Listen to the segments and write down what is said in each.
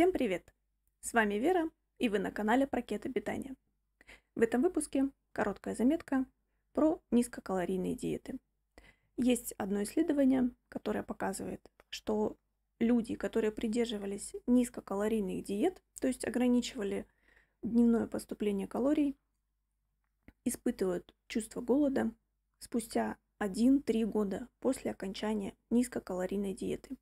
Всем привет! С вами Вера, и вы на канале про питания. В этом выпуске короткая заметка про низкокалорийные диеты. Есть одно исследование, которое показывает, что люди, которые придерживались низкокалорийных диет, то есть ограничивали дневное поступление калорий, испытывают чувство голода спустя 1-3 года после окончания низкокалорийной диеты.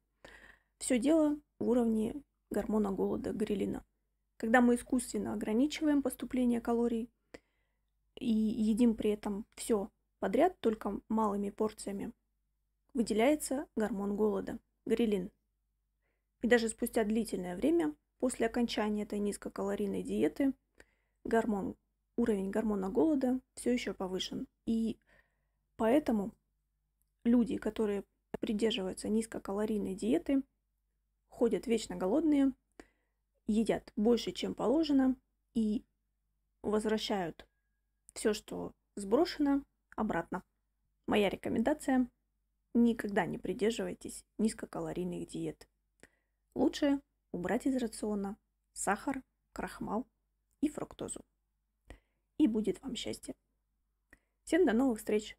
Все дело в уровне гормона голода грелина. Когда мы искусственно ограничиваем поступление калорий и едим при этом все подряд, только малыми порциями, выделяется гормон голода – грелин. И даже спустя длительное время после окончания этой низкокалорийной диеты гормон, уровень гормона голода все еще повышен. И поэтому люди, которые придерживаются низкокалорийной диеты, ходят вечно голодные, едят больше, чем положено, и возвращают все, что сброшено, обратно. Моя рекомендация – никогда не придерживайтесь низкокалорийных диет. Лучше убрать из рациона сахар, крахмал и фруктозу. И будет вам счастье. Всем до новых встреч!